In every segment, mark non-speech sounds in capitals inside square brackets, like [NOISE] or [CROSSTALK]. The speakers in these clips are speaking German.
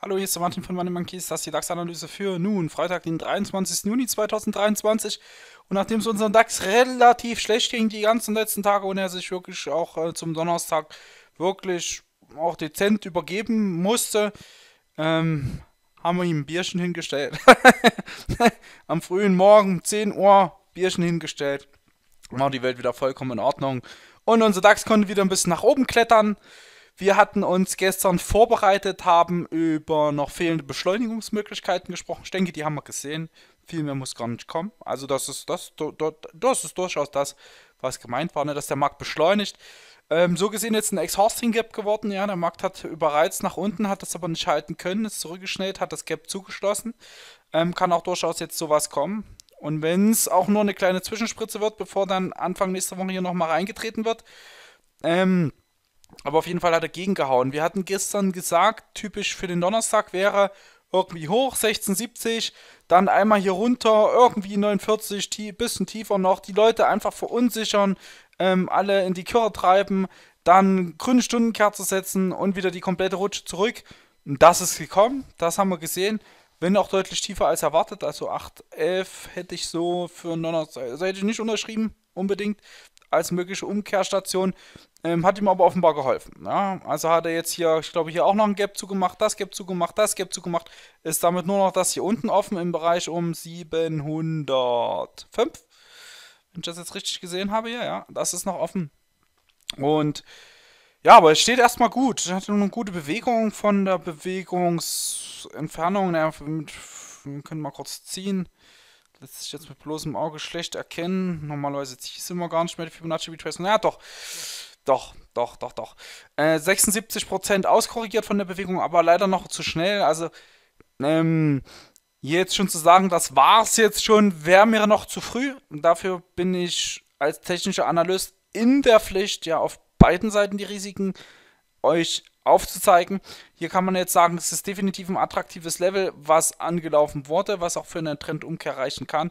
Hallo, hier ist der Martin von Money Monkeys, das ist die DAX-Analyse für nun, Freitag, den 23. Juni 2023. Und nachdem es unseren DAX relativ schlecht ging, die ganzen letzten Tage, und er sich wirklich auch äh, zum Donnerstag wirklich auch dezent übergeben musste, ähm, haben wir ihm ein Bierchen hingestellt. [LAUGHS] Am frühen Morgen, 10 Uhr, Bierchen hingestellt war genau, die Welt wieder vollkommen in Ordnung. Und unser DAX konnte wieder ein bisschen nach oben klettern. Wir hatten uns gestern vorbereitet, haben über noch fehlende Beschleunigungsmöglichkeiten gesprochen. Ich denke, die haben wir gesehen. Viel mehr muss gar nicht kommen. Also das ist, das, das ist durchaus das, was gemeint war, ne? dass der Markt beschleunigt. Ähm, so gesehen jetzt ein Exhausting Gap geworden. Ja, der Markt hat überreizt nach unten, hat das aber nicht halten können, ist zurückgeschnellt, hat das Gap zugeschlossen. Ähm, kann auch durchaus jetzt sowas kommen. Und wenn es auch nur eine kleine Zwischenspritze wird, bevor dann Anfang nächster Woche hier nochmal reingetreten wird. Ähm, aber auf jeden Fall hat er gegengehauen. Wir hatten gestern gesagt, typisch für den Donnerstag wäre irgendwie hoch, 16,70, dann einmal hier runter, irgendwie 49, tie bisschen tiefer noch, die Leute einfach verunsichern, ähm, alle in die Kirre treiben, dann grüne Stundenkerze setzen und wieder die komplette Rutsche zurück. Und das ist gekommen, das haben wir gesehen. Wenn auch deutlich tiefer als erwartet, also 8-11 hätte ich so für Nonnerseite also nicht unterschrieben, unbedingt, als mögliche Umkehrstation. Ähm, hat ihm aber offenbar geholfen. Ja? Ne? Also hat er jetzt hier, ich glaube, hier auch noch ein Gap zugemacht, das Gap zugemacht, das Gap zugemacht. Ist damit nur noch das hier unten offen im Bereich um 705. Wenn ich das jetzt richtig gesehen habe, ja, ja, das ist noch offen. Und ja, aber es steht erstmal gut. Er hatte nur eine gute Bewegung von der Bewegungsentfernung. Naja, wir können mal kurz ziehen. Lässt sich jetzt mit bloßem Auge schlecht erkennen. Normalerweise ziehe ich es immer gar nicht mehr, die Fibonacci Retracing. Ja, doch. Doch, doch, doch, doch. Äh, 76% auskorrigiert von der Bewegung, aber leider noch zu schnell. Also, ähm, jetzt schon zu sagen, das war's jetzt schon, wäre mir noch zu früh. Und dafür bin ich als technischer Analyst in der Pflicht, ja, auf beiden Seiten die Risiken euch aufzuzeigen. Hier kann man jetzt sagen, es ist definitiv ein attraktives Level, was angelaufen wurde, was auch für eine Trendumkehr reichen kann.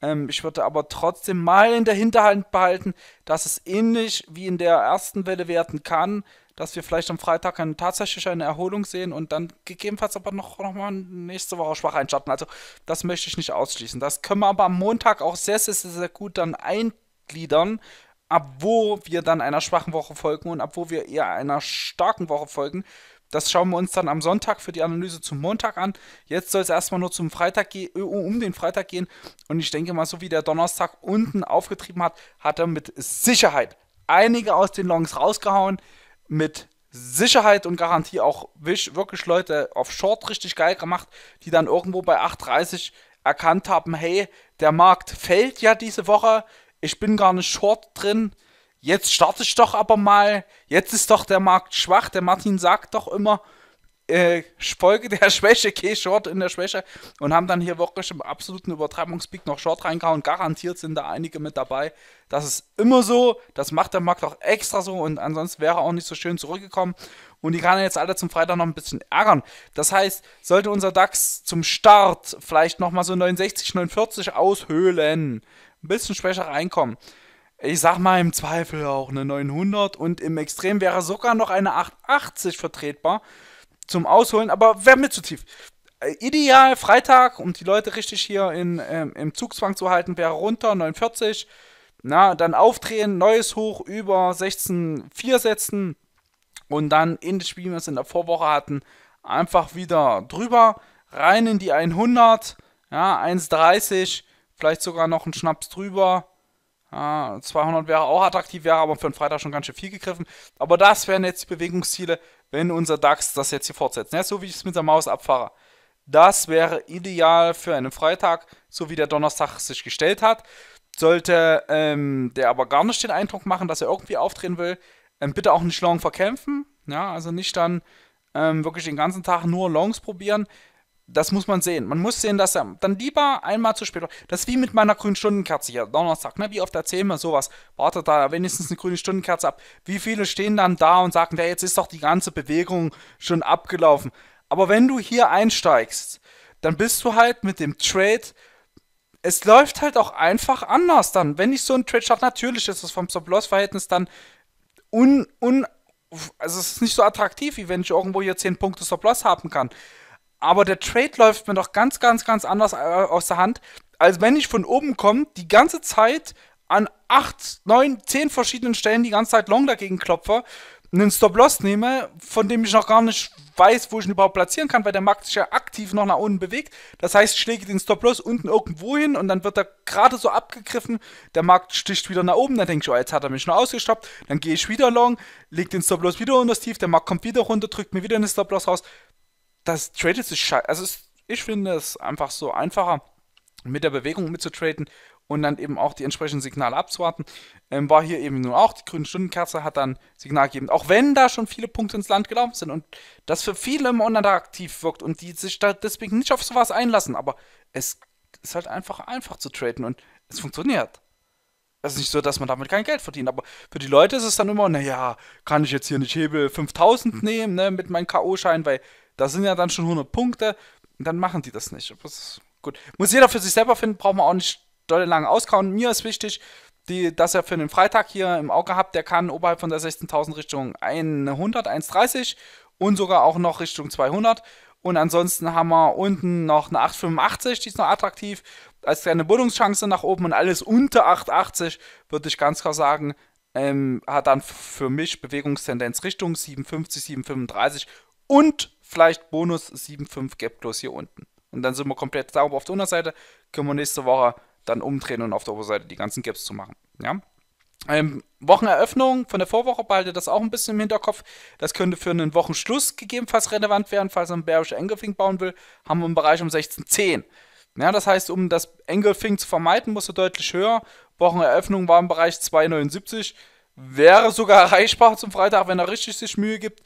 Ähm, ich würde aber trotzdem mal in der Hinterhand behalten, dass es ähnlich wie in der ersten Welle werden kann, dass wir vielleicht am Freitag eine tatsächlich eine Erholung sehen und dann gegebenenfalls aber noch, noch mal nächste Woche schwach einschatten. Also das möchte ich nicht ausschließen. Das können wir aber am Montag auch sehr, sehr, sehr gut dann eingliedern ab wo wir dann einer schwachen Woche folgen und ab wo wir eher einer starken Woche folgen. Das schauen wir uns dann am Sonntag für die Analyse zum Montag an. Jetzt soll es erstmal nur zum Freitag äh, um den Freitag gehen. Und ich denke mal, so wie der Donnerstag unten aufgetrieben hat, hat er mit Sicherheit einige aus den Longs rausgehauen. Mit Sicherheit und Garantie auch wirklich Leute auf Short richtig geil gemacht, die dann irgendwo bei 8,30 erkannt haben, hey, der Markt fällt ja diese Woche ich bin gar nicht short drin. Jetzt starte ich doch aber mal. Jetzt ist doch der Markt schwach. Der Martin sagt doch immer, äh, Folge der [LAUGHS] Schwäche, geh Short in der Schwäche und haben dann hier wirklich im absoluten Übertreibungspeak noch Short reingehauen. Garantiert sind da einige mit dabei. Das ist immer so, das macht der Markt auch extra so und ansonsten wäre er auch nicht so schön zurückgekommen. Und die kann er jetzt alle zum Freitag noch ein bisschen ärgern. Das heißt, sollte unser DAX zum Start vielleicht nochmal so 69, 49 aushöhlen, ein bisschen schwächer reinkommen. Ich sag mal im Zweifel auch eine 900 und im Extrem wäre sogar noch eine 880 vertretbar zum Ausholen, aber wäre mir zu tief. Äh, ideal Freitag, um die Leute richtig hier in, ähm, im Zugzwang zu halten, wäre runter 49. Na, dann aufdrehen, neues Hoch über 16,4 setzen und dann in das Spiel, wie wir es in der Vorwoche hatten, einfach wieder drüber, rein in die 100, ja, 1,30 Vielleicht sogar noch einen Schnaps drüber. Ja, 200 wäre auch attraktiv, wäre aber für einen Freitag schon ganz schön viel gegriffen. Aber das wären jetzt die Bewegungsziele, wenn unser DAX das jetzt hier fortsetzt. Ja, so wie ich es mit der Maus abfahre. Das wäre ideal für einen Freitag, so wie der Donnerstag sich gestellt hat. Sollte ähm, der aber gar nicht den Eindruck machen, dass er irgendwie auftreten will, ähm, bitte auch nicht long verkämpfen. Ja, also nicht dann ähm, wirklich den ganzen Tag nur Longs probieren das muss man sehen. Man muss sehen, dass er dann lieber einmal zu spät Das ist wie mit meiner grünen Stundenkerze hier, Donnerstag. Ne? Wie oft erzählen wir sowas? Wartet da wenigstens eine grüne Stundenkerze ab. Wie viele stehen dann da und sagen, ja, jetzt ist doch die ganze Bewegung schon abgelaufen. Aber wenn du hier einsteigst, dann bist du halt mit dem Trade. Es läuft halt auch einfach anders dann. Wenn ich so einen Trade starte, natürlich ist das vom Stop-Loss-Verhältnis dann un, un, also es ist nicht so attraktiv, wie wenn ich irgendwo hier 10 Punkte Stop-Loss haben kann aber der Trade läuft mir doch ganz, ganz, ganz anders äh, aus der Hand, als wenn ich von oben komme, die ganze Zeit an 8, 9, 10 verschiedenen Stellen die ganze Zeit long dagegen klopfe, einen Stop-Loss nehme, von dem ich noch gar nicht weiß, wo ich ihn überhaupt platzieren kann, weil der Markt sich ja aktiv noch nach unten bewegt. Das heißt, ich schläge den Stop-Loss unten irgendwo hin und dann wird er gerade so abgegriffen, der Markt sticht wieder nach oben, dann denke ich, oh, jetzt hat er mich nur ausgestoppt, dann gehe ich wieder long, lege den Stop-Loss wieder unter das Tief, der Markt kommt wieder runter, drückt mir wieder einen Stop-Loss raus das tradet sich scheiße. Also es, ich finde es einfach so einfacher, mit der Bewegung mitzutraden und dann eben auch die entsprechenden Signale abzuwarten. Ähm, war hier eben nun auch, die grüne Stundenkerze hat dann Signal gegeben, auch wenn da schon viele Punkte ins Land gelaufen sind und das für viele im Online aktiv wirkt und die sich da deswegen nicht auf sowas einlassen, aber es ist halt einfach einfach zu traden und es funktioniert. Es ist nicht so, dass man damit kein Geld verdient, aber für die Leute ist es dann immer, naja, kann ich jetzt hier nicht Hebel 5000 nehmen, ne, mit meinem K.O.-Schein, weil das sind ja dann schon 100 Punkte und dann machen die das nicht. Das gut. Muss jeder für sich selber finden, braucht man auch nicht doll lang auskauen. Mir ist wichtig, die, dass er für den Freitag hier im Auge habt, der kann oberhalb von der 16.000 Richtung 100, 1,30 und sogar auch noch Richtung 200. Und ansonsten haben wir unten noch eine 8,85, die ist noch attraktiv. Als kleine Bildungschance nach oben und alles unter 8,80, würde ich ganz klar sagen, ähm, hat dann für mich Bewegungstendenz Richtung 7,50, 7,35 und vielleicht Bonus 7,5 Gap Close hier unten. Und dann sind wir komplett sauber auf der Unterseite, können wir nächste Woche dann umdrehen und auf der Oberseite die ganzen Gaps zu machen. Ja? Ähm, Wocheneröffnung von der Vorwoche behalte das auch ein bisschen im Hinterkopf. Das könnte für einen Wochenschluss gegebenenfalls relevant werden, falls man bärische Engelfing bauen will, haben wir einen Bereich um 16.10. Ja, das heißt, um das Engelfing zu vermeiden, musst du deutlich höher. Wocheneröffnung war im Bereich 2,79. Wäre sogar erreichbar zum Freitag, wenn er richtig sich Mühe gibt.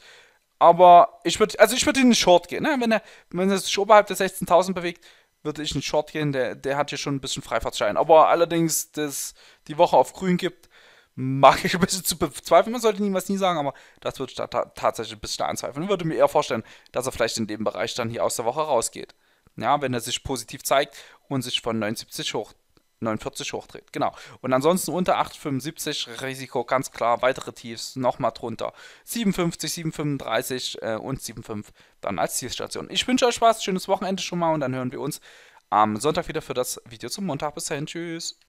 Aber ich würde, also ich würde in den Short gehen. Ne? Wenn er, wenn sich oberhalb der 16.000 bewegt, würde ich in den Short gehen. Der, der hat hier schon ein bisschen Freifahrtschein. Aber allerdings, dass die Woche auf Grün gibt, mag ich ein bisschen zu bezweifeln. Man sollte niemals nie sagen, aber das würde ich da ta tatsächlich ein bisschen anzweifeln. Ich würde mir eher vorstellen, dass er vielleicht in dem Bereich dann hier aus der Woche rausgeht. Ja, wenn er sich positiv zeigt und sich von 79 hoch 49 hochdreht. Genau. Und ansonsten unter 8,75 Risiko ganz klar, weitere Tiefs nochmal drunter. 57, 735 äh, und 75 dann als Zielstation. Ich wünsche euch Spaß, schönes Wochenende schon mal und dann hören wir uns am Sonntag wieder für das Video zum Montag. Bis dahin, tschüss.